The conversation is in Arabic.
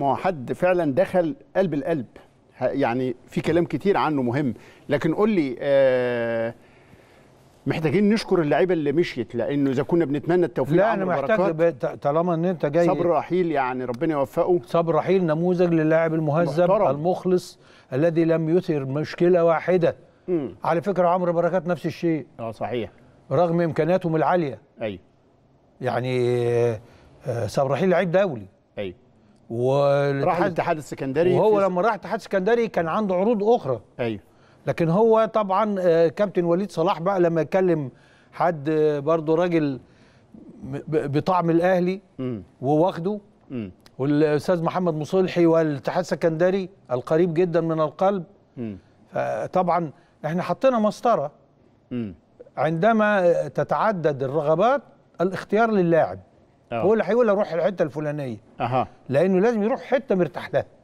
ما هو حد فعلا دخل قلب القلب يعني في كلام كتير عنه مهم لكن قول لي آه محتاجين نشكر اللعيبه اللي مشيت لانه اذا كنا بنتمنى التوفيق لا انا محتاج طالما ان انت جاي صبر رحيل يعني ربنا يوفقه صبر رحيل نموذج للاعب المهذب المخلص الذي لم يثير مشكله واحده مم. على فكره عمرو بركات نفس الشيء اه صحيح رغم امكانياتهم العاليه ايوه يعني آه صبر رحيل لعيب دولي ايوه راح الاتحاد السكندري وهو لما راح الاتحاد السكندري كان عنده عروض اخرى ايوه لكن هو طبعا آه، كابتن وليد صلاح بقى لما يكلم حد آه، برضه راجل بطعم الاهلي وواخده والاستاذ محمد مصلحي والاتحاد السكندري القريب جدا من القلب طبعا احنا حطينا مسطره عندما تتعدد الرغبات الاختيار للاعب آه. هو اللي هيقول اروح الحته الفلانيه اها لانه لازم يروح حته مرتاح لها